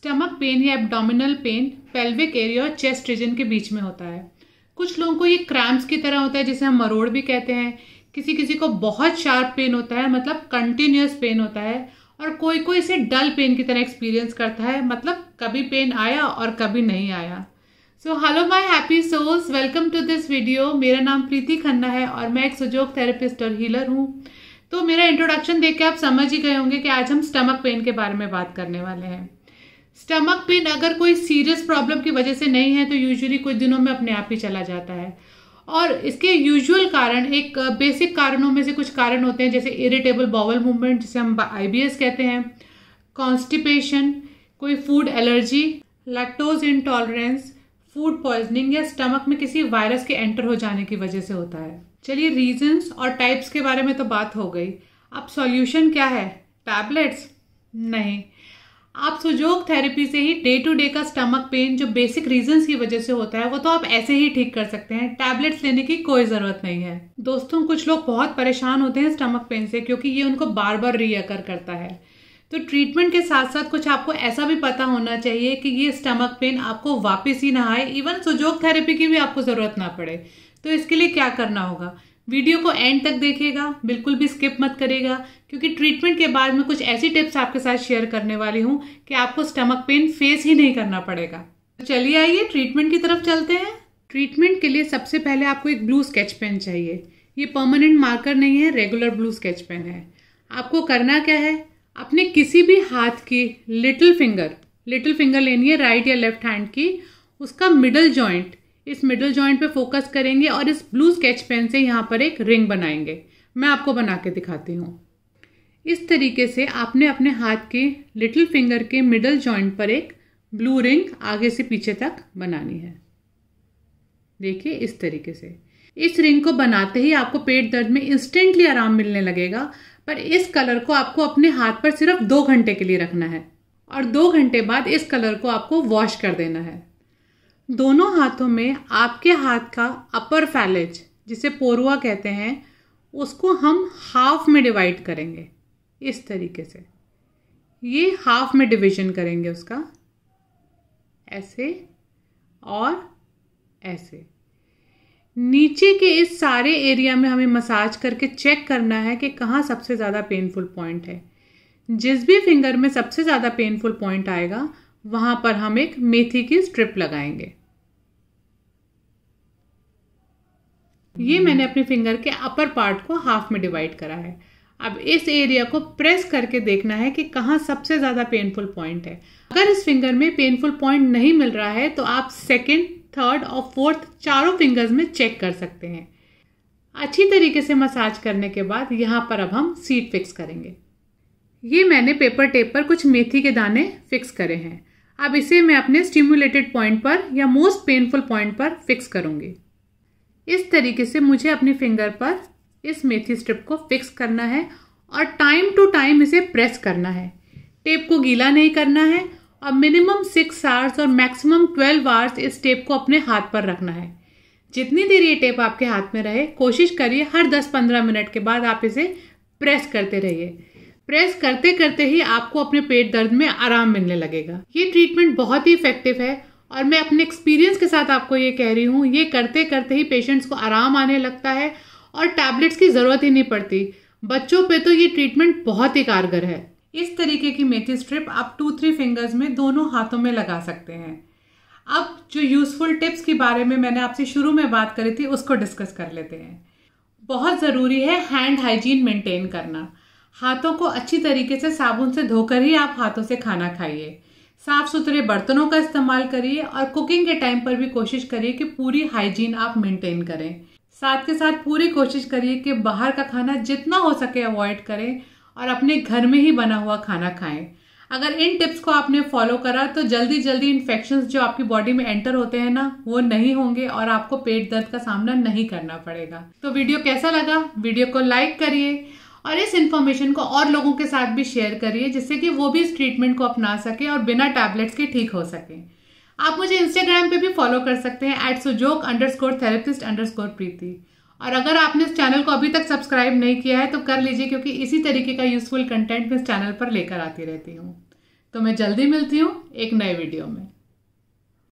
stomach pain या abdominal pain pelvic area और chest region के बीच में होता है कुछ लोगों को ये क्रैम्प्स की तरह होता है जिसे हम मरोड़ भी कहते हैं किसी किसी को बहुत शार्प पेन होता है मतलब कंटिन्यूस पेन होता है और कोई कोई इसे डल पेन की तरह एक्सपीरियंस करता है मतलब कभी पेन आया और कभी नहीं आया so hello my happy souls welcome to this video मेरा नाम प्रीति खन्ना है और मैं एक सुजोग थेरेपिस्ट और हीलर हूँ तो मेरा इंट्रोडक्शन देख के आप समझ ही गए होंगे कि आज हम स्टमक पेन के बारे में बात करने वाले हैं स्टमक पेन अगर कोई सीरियस प्रॉब्लम की वजह से नहीं है तो यूजुअली कुछ दिनों में अपने आप ही चला जाता है और इसके यूजुअल कारण एक बेसिक कारणों में से कुछ कारण होते हैं जैसे इरिटेबल बॉवल मूवमेंट जिसे हम आई कहते हैं कॉन्स्टिपेशन कोई food allergy lactose intolerance food poisoning या स्टमक में किसी वायरस के एंटर हो जाने की वजह से होता है चलिए रीजंस और टाइप्स के बारे में तो बात हो गई अब सॉल्यूशन क्या है टैबलेट्स नहीं आप सुजोग थेरेपी से ही डे टू डे का स्टमक पेन जो बेसिक रीजंस की वजह से होता है वो तो आप ऐसे ही ठीक कर सकते हैं टैबलेट्स लेने की कोई ज़रूरत नहीं है दोस्तों कुछ लोग बहुत परेशान होते हैं स्टमक पेन से क्योंकि ये उनको बार बार रीअकर करता है तो ट्रीटमेंट के साथ साथ कुछ आपको ऐसा भी पता होना चाहिए कि ये स्टमक पेन आपको वापस ही ना आए इवन सुजोग थेरेपी की भी आपको ज़रूरत ना पड़े तो इसके लिए क्या करना होगा वीडियो को एंड तक देखेगा बिल्कुल भी स्किप मत करेगा क्योंकि ट्रीटमेंट के बाद में कुछ ऐसी टिप्स आपके साथ शेयर करने वाली हूँ कि आपको स्टमक पेन फेस ही नहीं करना पड़ेगा तो चलिए आइए ट्रीटमेंट की तरफ चलते हैं ट्रीटमेंट के लिए सबसे पहले आपको एक ब्लू स्केच पेन चाहिए ये परमानेंट मार्कर नहीं है रेगुलर ब्लू स्केच पेन है आपको करना क्या है अपने किसी भी हाथ की लिटिल फिंगर लिटिल फिंगर लेनी है राइट या लेफ्ट हैंड की उसका मिडल जॉइंट इस मिडिल जॉइंट पे फोकस करेंगे और इस ब्लू स्केच पेन से यहाँ पर एक रिंग बनाएंगे मैं आपको बना के दिखाती हूँ इस तरीके से आपने अपने हाथ के लिटिल फिंगर के मिडल जॉइंट पर एक ब्लू रिंग आगे से पीछे तक बनानी है देखिए इस तरीके से इस रिंग को बनाते ही आपको पेट दर्द में इंस्टेंटली आराम मिलने लगेगा पर इस कलर को आपको अपने हाथ पर सिर्फ दो घंटे के लिए रखना है और दो घंटे बाद इस कलर को आपको वॉश कर देना है दोनों हाथों में आपके हाथ का अपर फैलेज जिसे पोरुआ कहते हैं उसको हम हाफ में डिवाइड करेंगे इस तरीके से ये हाफ में डिवीजन करेंगे उसका ऐसे और ऐसे नीचे के इस सारे एरिया में हमें मसाज करके चेक करना है कि कहाँ सबसे ज़्यादा पेनफुल पॉइंट है जिस भी फिंगर में सबसे ज़्यादा पेनफुल पॉइंट आएगा वहाँ पर हम एक मेथी की स्ट्रिप लगाएंगे ये मैंने अपने फिंगर के अपर पार्ट को हाफ में डिवाइड करा है अब इस एरिया को प्रेस करके देखना है कि कहाँ सबसे ज़्यादा पेनफुल पॉइंट है अगर इस फिंगर में पेनफुल पॉइंट नहीं मिल रहा है तो आप सेकेंड थर्ड और फोर्थ चारों फिंगर्स में चेक कर सकते हैं अच्छी तरीके से मसाज करने के बाद यहाँ पर अब हम सीट फिक्स करेंगे ये मैंने पेपर टेप पर कुछ मेथी के दाने फिक्स करे हैं अब इसे मैं अपने स्टिमुलेटेड पॉइंट पर या मोस्ट पेनफुल पॉइंट पर फिक्स करूँगी इस तरीके से मुझे अपने फिंगर पर इस मेथी स्ट्रिप को फिक्स करना है और टाइम टू टाइम इसे प्रेस करना है टेप को गीला नहीं करना है और मिनिमम सिक्स आवर्स और मैक्सिमम ट्वेल्व आवर्स इस टेप को अपने हाथ पर रखना है जितनी देर ये टेप आपके हाथ में रहे कोशिश करिए हर दस पंद्रह मिनट के बाद आप इसे प्रेस करते रहिए प्रेस करते करते ही आपको अपने पेट दर्द में आराम मिलने लगेगा ये ट्रीटमेंट बहुत ही इफेक्टिव है और मैं अपने एक्सपीरियंस के साथ आपको ये कह रही हूँ ये करते करते ही पेशेंट्स को आराम आने लगता है और टैबलेट्स की ज़रूरत ही नहीं पड़ती बच्चों पे तो ये ट्रीटमेंट बहुत ही कारगर है इस तरीके की मेथी स्ट्रिप आप टू थ्री फिंगर्स में दोनों हाथों में लगा सकते हैं अब जो यूज़फुल टिप्स के बारे में मैंने आपसे शुरू में बात करी थी उसको डिस्कस कर लेते हैं बहुत ज़रूरी है हैंड हाइजीन मेंटेन करना हाथों को अच्छी तरीके से साबुन से धोकर ही आप हाथों से खाना खाइए साफ सुथरे बर्तनों का इस्तेमाल करिए और कुकिंग के टाइम पर भी कोशिश करिए कि पूरी हाइजीन आप मेंटेन करें साथ के साथ पूरी कोशिश करिए कि बाहर का खाना जितना हो सके अवॉइड करें और अपने घर में ही बना हुआ खाना खाएं अगर इन टिप्स को आपने फॉलो करा तो जल्दी जल्दी इन्फेक्शन जो आपकी बॉडी में एंटर होते हैं ना वो नहीं होंगे और आपको पेट दर्द का सामना नहीं करना पड़ेगा तो वीडियो कैसा लगा वीडियो को लाइक करिए और इस इन्फॉर्मेशन को और लोगों के साथ भी शेयर करिए जिससे कि वो भी इस ट्रीटमेंट को अपना सके और बिना टैबलेट्स के ठीक हो सकें आप मुझे इंस्टाग्राम पे भी फॉलो कर सकते हैं at Sujok underscore therapist underscore Preeti और अगर आपने इस चैनल को अभी तक सब्सक्राइब नहीं किया है तो कर लीजिए क्योंकि इसी तरीके का यूज़फुल कंटेंट मैं इस चैनल पर लेकर आती रहती हूँ तो मैं जल्दी मिलती हूँ एक नए वीडियो में